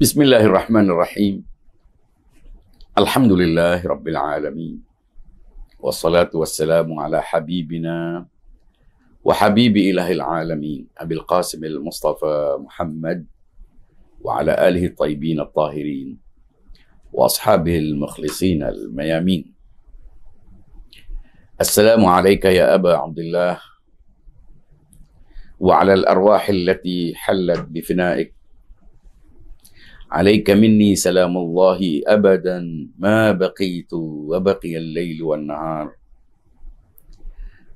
بسم الله الرحمن الرحيم الحمد لله رب العالمين والصلاة والسلام على حبيبنا وحبيب إله العالمين أبي القاسم المصطفى محمد وعلى آله الطيبين الطاهرين وأصحابه المخلصين الميامين السلام عليك يا أبا عبد الله وعلى الأرواح التي حلت بفنائك عليك مني سلام الله أبدا ما بقيت وبقي الليل والنهار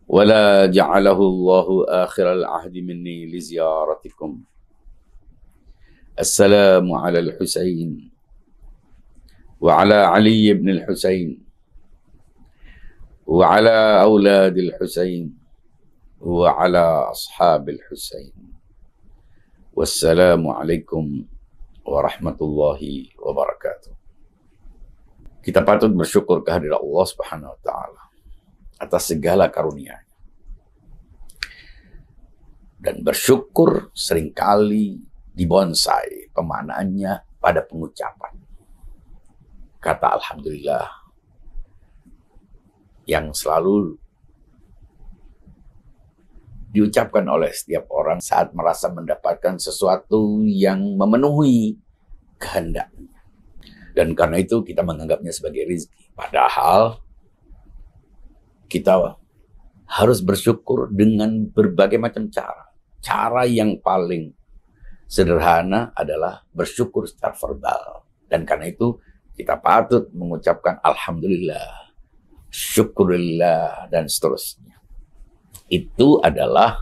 ولا جعله الله آخر العهد مني لزيارتكم السلام على الحسين وعلى علي بن الحسين وعلى أولاد الحسين وعلى أصحاب الحسين والسلام عليكم warahmatullahi wabarakatuh. Kita patut bersyukur kehadirat Allah Subhanahu wa taala atas segala karunia Dan bersyukur seringkali dibonsai pemanaannya pada pengucapan. Kata alhamdulillah yang selalu diucapkan oleh setiap orang saat merasa mendapatkan sesuatu yang memenuhi kehendaknya. Dan karena itu kita menganggapnya sebagai rizki. Padahal kita harus bersyukur dengan berbagai macam cara. Cara yang paling sederhana adalah bersyukur secara verbal. Dan karena itu kita patut mengucapkan Alhamdulillah, Syukurillah, dan seterusnya itu adalah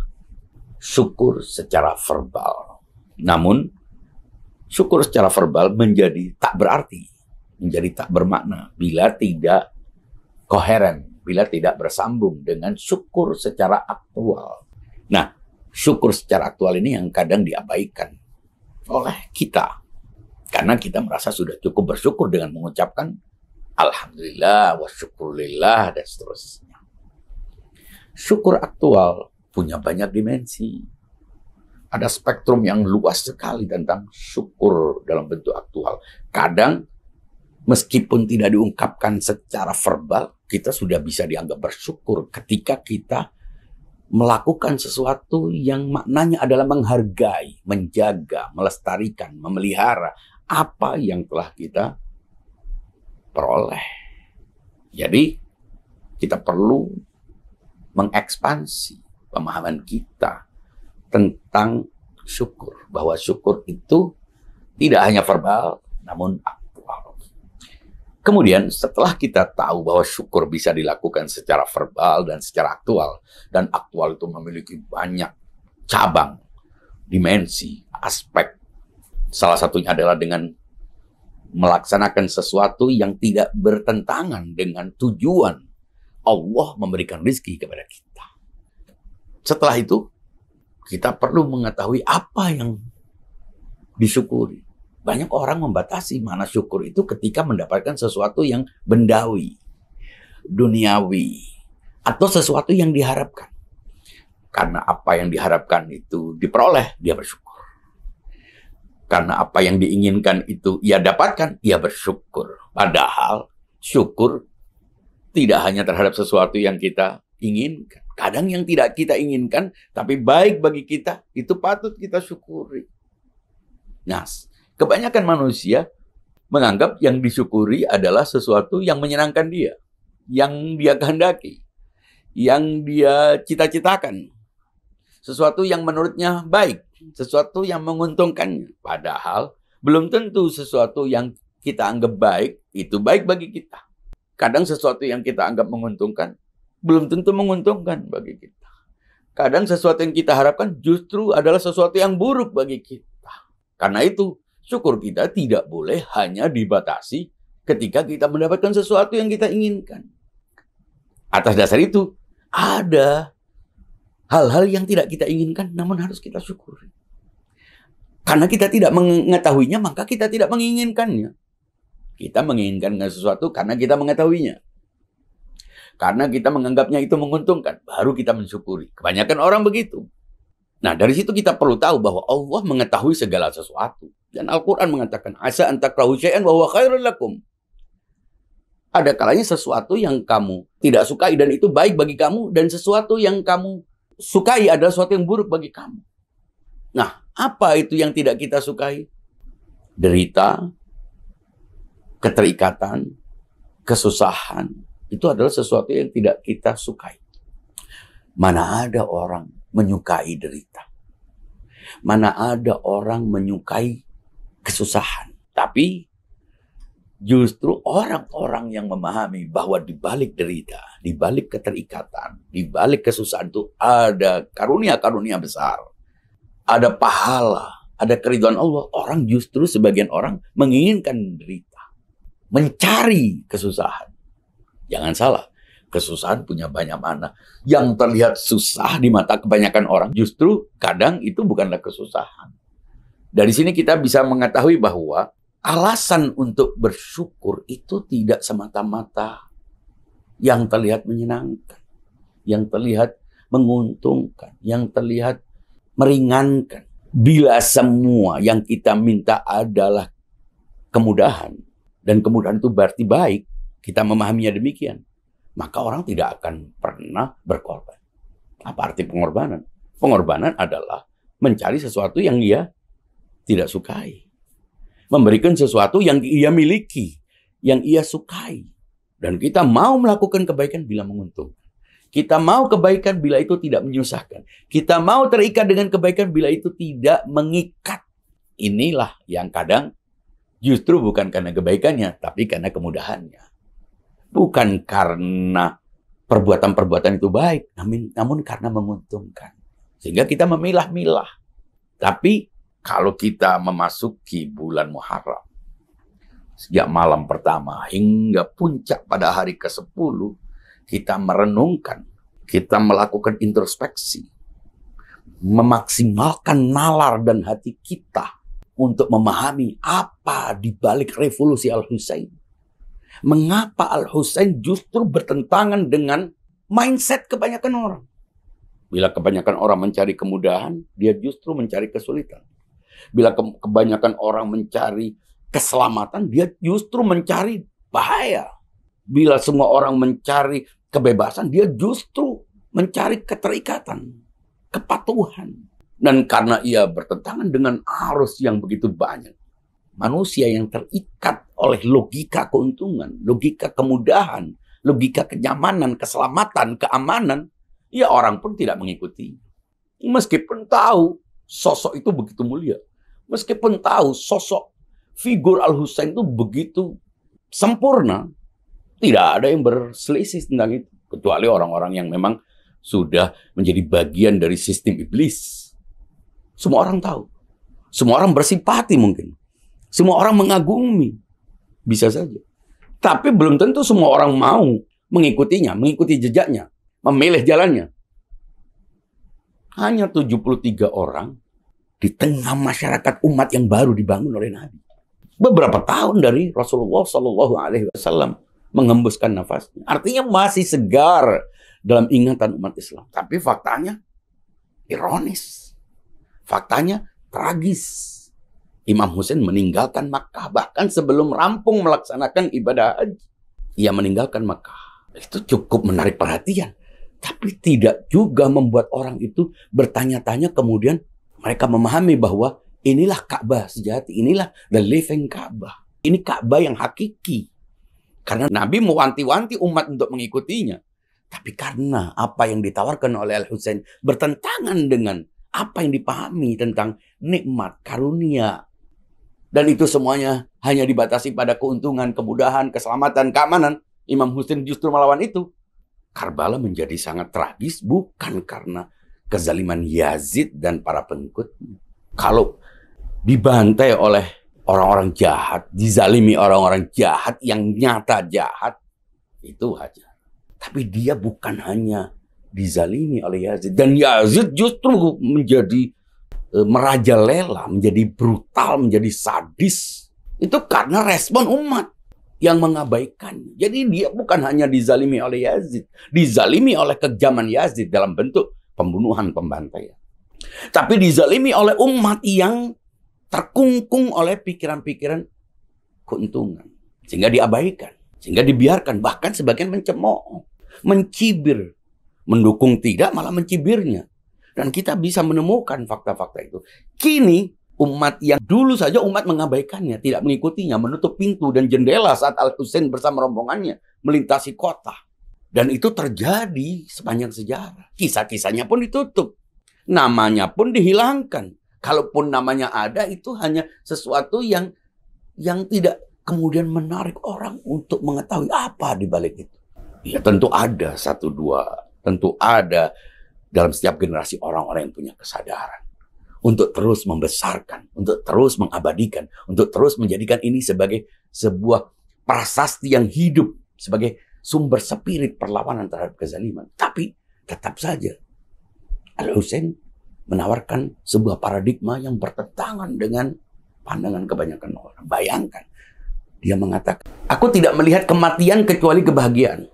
syukur secara verbal. Namun, syukur secara verbal menjadi tak berarti, menjadi tak bermakna bila tidak koheren, bila tidak bersambung dengan syukur secara aktual. Nah, syukur secara aktual ini yang kadang diabaikan oleh kita. Karena kita merasa sudah cukup bersyukur dengan mengucapkan Alhamdulillah, wa syukurillah dan seterusnya. Syukur aktual punya banyak dimensi. Ada spektrum yang luas sekali tentang syukur dalam bentuk aktual. Kadang meskipun tidak diungkapkan secara verbal, kita sudah bisa dianggap bersyukur ketika kita melakukan sesuatu yang maknanya adalah menghargai, menjaga, melestarikan, memelihara apa yang telah kita peroleh. Jadi kita perlu mengekspansi pemahaman kita tentang syukur. Bahwa syukur itu tidak hanya verbal, namun aktual. Kemudian setelah kita tahu bahwa syukur bisa dilakukan secara verbal dan secara aktual, dan aktual itu memiliki banyak cabang, dimensi, aspek. Salah satunya adalah dengan melaksanakan sesuatu yang tidak bertentangan dengan tujuan Allah memberikan rizki kepada kita. Setelah itu, kita perlu mengetahui apa yang disyukuri. Banyak orang membatasi mana syukur itu ketika mendapatkan sesuatu yang bendawi, duniawi, atau sesuatu yang diharapkan. Karena apa yang diharapkan itu diperoleh, dia bersyukur. Karena apa yang diinginkan itu ia dapatkan, ia bersyukur. Padahal syukur tidak hanya terhadap sesuatu yang kita inginkan. Kadang yang tidak kita inginkan, tapi baik bagi kita, itu patut kita syukuri. Nah, kebanyakan manusia menganggap yang disyukuri adalah sesuatu yang menyenangkan dia, yang dia kehendaki, yang dia cita-citakan, sesuatu yang menurutnya baik, sesuatu yang menguntungkannya. Padahal belum tentu sesuatu yang kita anggap baik itu baik bagi kita. Kadang sesuatu yang kita anggap menguntungkan belum tentu menguntungkan bagi kita. Kadang sesuatu yang kita harapkan justru adalah sesuatu yang buruk bagi kita. Karena itu, syukur kita tidak boleh hanya dibatasi ketika kita mendapatkan sesuatu yang kita inginkan. Atas dasar itu, ada hal-hal yang tidak kita inginkan namun harus kita syukuri. Karena kita tidak mengetahuinya, maka kita tidak menginginkannya. Kita menginginkan sesuatu karena kita mengetahuinya. Karena kita menganggapnya itu menguntungkan, baru kita mensyukuri. Kebanyakan orang begitu. Nah, dari situ kita perlu tahu bahwa Allah mengetahui segala sesuatu. Dan Al-Quran mengatakan, Asa antakrahu syai'an wa lakum. Ada kalanya sesuatu yang kamu tidak sukai dan itu baik bagi kamu. Dan sesuatu yang kamu sukai adalah sesuatu yang buruk bagi kamu. Nah, apa itu yang tidak kita sukai? Derita, keterikatan, kesusahan, itu adalah sesuatu yang tidak kita sukai. Mana ada orang menyukai derita. Mana ada orang menyukai kesusahan. Tapi justru orang-orang yang memahami bahwa di balik derita, di balik keterikatan, di balik kesusahan itu ada karunia-karunia besar. Ada pahala, ada keriduan Allah. Orang justru sebagian orang menginginkan derita mencari kesusahan. Jangan salah, kesusahan punya banyak mana Yang terlihat susah di mata kebanyakan orang justru kadang itu bukanlah kesusahan. Dari sini kita bisa mengetahui bahwa alasan untuk bersyukur itu tidak semata-mata yang terlihat menyenangkan, yang terlihat menguntungkan, yang terlihat meringankan. Bila semua yang kita minta adalah kemudahan, dan kemudahan itu berarti baik, kita memahaminya demikian, maka orang tidak akan pernah berkorban. Apa arti pengorbanan? Pengorbanan adalah mencari sesuatu yang dia tidak sukai. Memberikan sesuatu yang ia miliki, yang ia sukai. Dan kita mau melakukan kebaikan bila menguntung, Kita mau kebaikan bila itu tidak menyusahkan. Kita mau terikat dengan kebaikan bila itu tidak mengikat. Inilah yang kadang Justru bukan karena kebaikannya, tapi karena kemudahannya. Bukan karena perbuatan-perbuatan itu baik, namun, karena menguntungkan. Sehingga kita memilah-milah. Tapi kalau kita memasuki bulan Muharram, sejak malam pertama hingga puncak pada hari ke-10, kita merenungkan, kita melakukan introspeksi, memaksimalkan nalar dan hati kita untuk memahami apa di balik revolusi Al-Husain. Mengapa Al-Husain justru bertentangan dengan mindset kebanyakan orang? Bila kebanyakan orang mencari kemudahan, dia justru mencari kesulitan. Bila ke kebanyakan orang mencari keselamatan, dia justru mencari bahaya. Bila semua orang mencari kebebasan, dia justru mencari keterikatan, kepatuhan. Dan karena ia bertentangan dengan arus yang begitu banyak, manusia yang terikat oleh logika keuntungan, logika kemudahan, logika kenyamanan, keselamatan, keamanan, ya orang pun tidak mengikuti. Meskipun tahu sosok itu begitu mulia, meskipun tahu sosok figur Al-Husain itu begitu sempurna, tidak ada yang berselisih tentang itu kecuali orang-orang yang memang sudah menjadi bagian dari sistem iblis semua orang tahu. Semua orang bersimpati mungkin. Semua orang mengagumi. Bisa saja. Tapi belum tentu semua orang mau mengikutinya, mengikuti jejaknya, memilih jalannya. Hanya 73 orang di tengah masyarakat umat yang baru dibangun oleh Nabi. Beberapa tahun dari Rasulullah Shallallahu Alaihi Wasallam menghembuskan nafasnya. Artinya masih segar dalam ingatan umat Islam. Tapi faktanya ironis. Faktanya tragis. Imam Hussein meninggalkan Makkah bahkan sebelum rampung melaksanakan ibadah haji. Ia meninggalkan Makkah. Itu cukup menarik perhatian. Tapi tidak juga membuat orang itu bertanya-tanya kemudian mereka memahami bahwa inilah Ka'bah sejati, inilah the living Ka'bah. Ini Ka'bah yang hakiki. Karena Nabi mewanti-wanti umat untuk mengikutinya. Tapi karena apa yang ditawarkan oleh al Hussein bertentangan dengan apa yang dipahami tentang nikmat karunia. Dan itu semuanya hanya dibatasi pada keuntungan, kemudahan, keselamatan, keamanan. Imam Husin justru melawan itu. Karbala menjadi sangat tragis bukan karena kezaliman Yazid dan para pengikut Kalau dibantai oleh orang-orang jahat, dizalimi orang-orang jahat yang nyata jahat, itu wajar. Tapi dia bukan hanya dizalimi oleh Yazid dan Yazid justru menjadi e, merajalela, menjadi brutal, menjadi sadis itu karena respon umat yang mengabaikan. Jadi dia bukan hanya dizalimi oleh Yazid, dizalimi oleh kejaman Yazid dalam bentuk pembunuhan pembantaian. Tapi dizalimi oleh umat yang terkungkung oleh pikiran-pikiran keuntungan. Sehingga diabaikan, sehingga dibiarkan, bahkan sebagian mencemooh, mencibir, Mendukung tidak malah mencibirnya. Dan kita bisa menemukan fakta-fakta itu. Kini umat yang dulu saja umat mengabaikannya, tidak mengikutinya, menutup pintu dan jendela saat Al-Husain bersama rombongannya melintasi kota. Dan itu terjadi sepanjang sejarah. Kisah-kisahnya pun ditutup. Namanya pun dihilangkan. Kalaupun namanya ada itu hanya sesuatu yang yang tidak kemudian menarik orang untuk mengetahui apa di balik itu. Ya tentu ada satu dua tentu ada dalam setiap generasi orang-orang yang punya kesadaran untuk terus membesarkan, untuk terus mengabadikan, untuk terus menjadikan ini sebagai sebuah prasasti yang hidup, sebagai sumber spirit perlawanan terhadap kezaliman. Tapi tetap saja al Hussein menawarkan sebuah paradigma yang bertentangan dengan pandangan kebanyakan orang. Bayangkan, dia mengatakan, aku tidak melihat kematian kecuali kebahagiaan.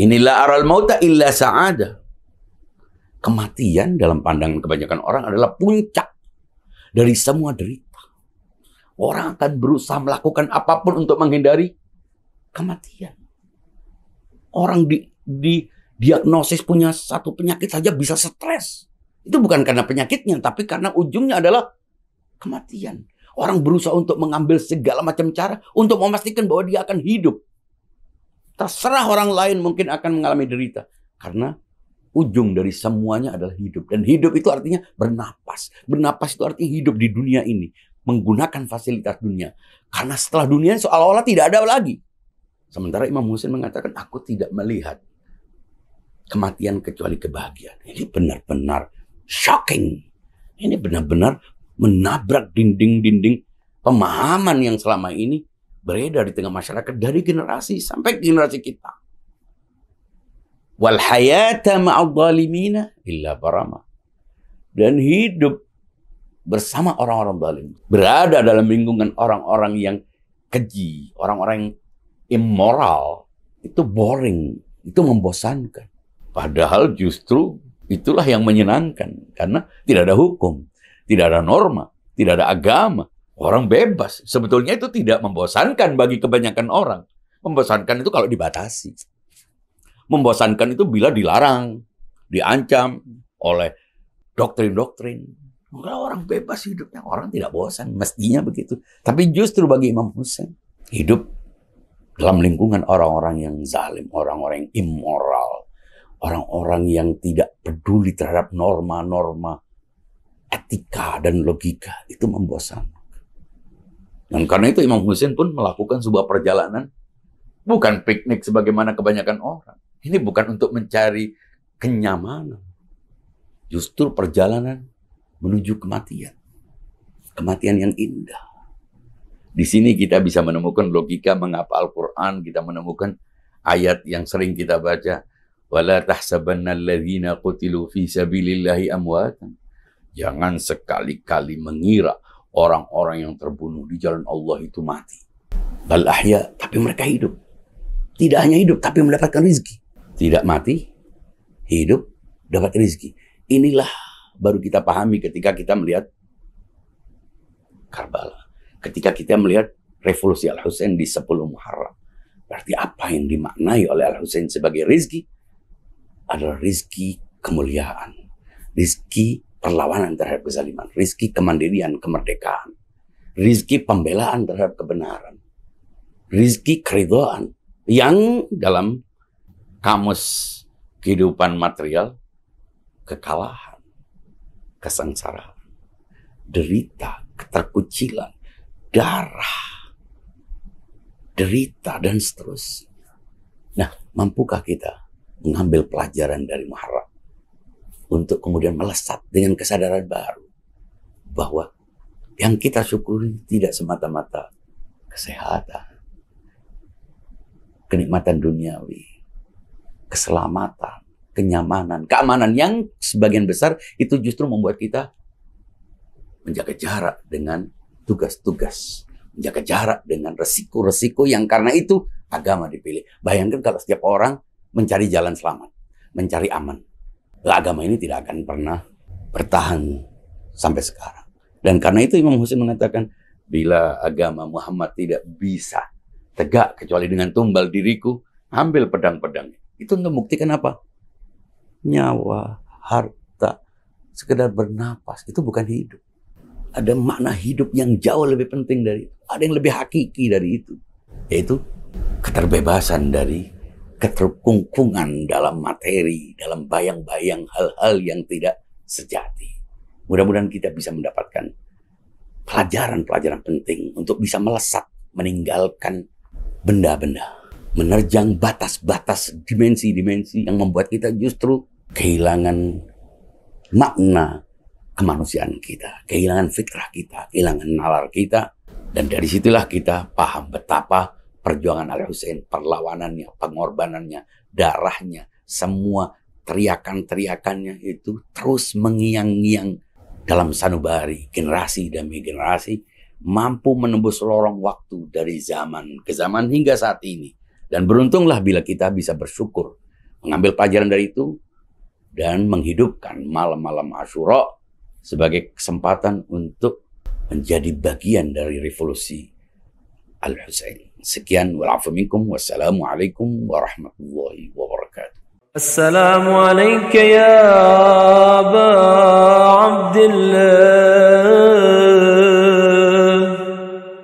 Inilah aral mauta illa sa'ada. Kematian dalam pandangan kebanyakan orang adalah puncak dari semua derita. Orang akan berusaha melakukan apapun untuk menghindari kematian. Orang di, di diagnosis punya satu penyakit saja bisa stres. Itu bukan karena penyakitnya, tapi karena ujungnya adalah kematian. Orang berusaha untuk mengambil segala macam cara untuk memastikan bahwa dia akan hidup. Terserah orang lain mungkin akan mengalami derita. Karena ujung dari semuanya adalah hidup. Dan hidup itu artinya bernapas. Bernapas itu artinya hidup di dunia ini. Menggunakan fasilitas dunia. Karena setelah dunia seolah-olah tidak ada lagi. Sementara Imam Husain mengatakan, aku tidak melihat kematian kecuali kebahagiaan. Ini benar-benar shocking. Ini benar-benar menabrak dinding-dinding pemahaman yang selama ini beredar di tengah masyarakat dari generasi sampai generasi kita. Wal hayata ma'adzalimina illa barama. Dan hidup bersama orang-orang zalim. Berada dalam lingkungan orang-orang yang keji, orang-orang yang immoral, itu boring, itu membosankan. Padahal justru itulah yang menyenangkan karena tidak ada hukum, tidak ada norma, tidak ada agama, Orang bebas. Sebetulnya itu tidak membosankan bagi kebanyakan orang. Membosankan itu kalau dibatasi. Membosankan itu bila dilarang, diancam oleh doktrin-doktrin. Kalau orang bebas hidupnya, orang tidak bosan. Mestinya begitu. Tapi justru bagi Imam Hussein, hidup dalam lingkungan orang-orang yang zalim, orang-orang yang immoral, orang-orang yang tidak peduli terhadap norma-norma etika dan logika itu membosankan. Dan karena itu Imam Husain pun melakukan sebuah perjalanan bukan piknik sebagaimana kebanyakan orang. Ini bukan untuk mencari kenyamanan. Justru perjalanan menuju kematian. Kematian yang indah. Di sini kita bisa menemukan logika mengapa Al-Quran, kita menemukan ayat yang sering kita baca. "Wala Tahsabannalladzina qutilu fi sabilillahi Amwatan". Jangan sekali-kali mengira orang-orang yang terbunuh di jalan Allah itu mati. Bal ahya, tapi mereka hidup. Tidak hanya hidup, tapi mendapatkan rizki. Tidak mati, hidup, dapat rizki. Inilah baru kita pahami ketika kita melihat Karbala. Ketika kita melihat revolusi Al-Husain di 10 Muharram. Berarti apa yang dimaknai oleh Al-Husain sebagai rizki adalah rizki kemuliaan. Rizki perlawanan terhadap kezaliman, rizki kemandirian, kemerdekaan, rizki pembelaan terhadap kebenaran, rizki keridoan yang dalam kamus kehidupan material kekalahan, kesengsaraan, derita, keterkucilan, darah, derita dan seterusnya. Nah, mampukah kita mengambil pelajaran dari Muharram? untuk kemudian melesat dengan kesadaran baru bahwa yang kita syukuri tidak semata-mata kesehatan, kenikmatan duniawi, keselamatan, kenyamanan, keamanan yang sebagian besar itu justru membuat kita menjaga jarak dengan tugas-tugas, menjaga jarak dengan resiko-resiko yang karena itu agama dipilih. Bayangkan kalau setiap orang mencari jalan selamat, mencari aman agama ini tidak akan pernah bertahan sampai sekarang. Dan karena itu Imam Husain mengatakan, bila agama Muhammad tidak bisa tegak kecuali dengan tumbal diriku, ambil pedang pedang Itu untuk membuktikan apa? Nyawa, harta, sekedar bernapas, itu bukan hidup. Ada makna hidup yang jauh lebih penting dari itu. Ada yang lebih hakiki dari itu. Yaitu keterbebasan dari keterkungkungan dalam materi, dalam bayang-bayang hal-hal yang tidak sejati. Mudah-mudahan kita bisa mendapatkan pelajaran-pelajaran penting untuk bisa melesat, meninggalkan benda-benda, menerjang batas-batas dimensi-dimensi yang membuat kita justru kehilangan makna kemanusiaan kita, kehilangan fitrah kita, kehilangan nalar kita, dan dari situlah kita paham betapa perjuangan Al Hussein, perlawanannya, pengorbanannya, darahnya, semua teriakan-teriakannya itu terus mengiang-ngiang dalam sanubari generasi demi generasi mampu menembus lorong waktu dari zaman ke zaman hingga saat ini. Dan beruntunglah bila kita bisa bersyukur mengambil pelajaran dari itu dan menghidupkan malam-malam Asyura sebagai kesempatan untuk menjadi bagian dari revolusi الحسين سكيان والعفو منكم والسلام عليكم ورحمة الله وبركاته السلام عليك يا أبا عبد الله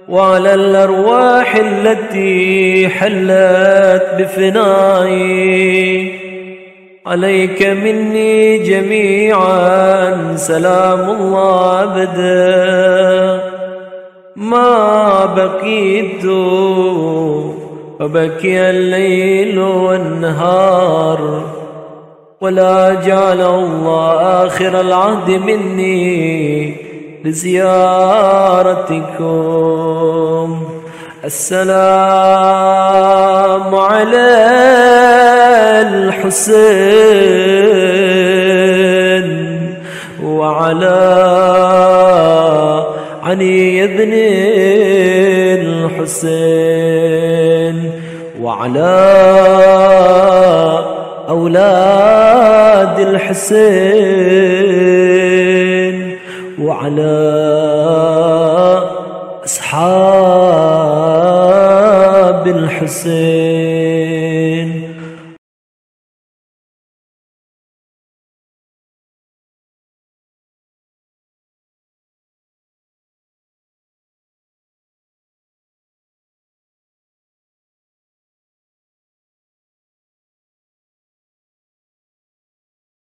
وعلى الأرواح التي حلت بفنائي عليك مني جميعا سلام الله أبداً ما بقيت فبكي الليل والنهار ولا جعل الله آخر العهد مني لزيارتكم السلام على الحسين وعلى علي بن الحسين وعلى أولاد الحسين وعلى أصحاب الحسين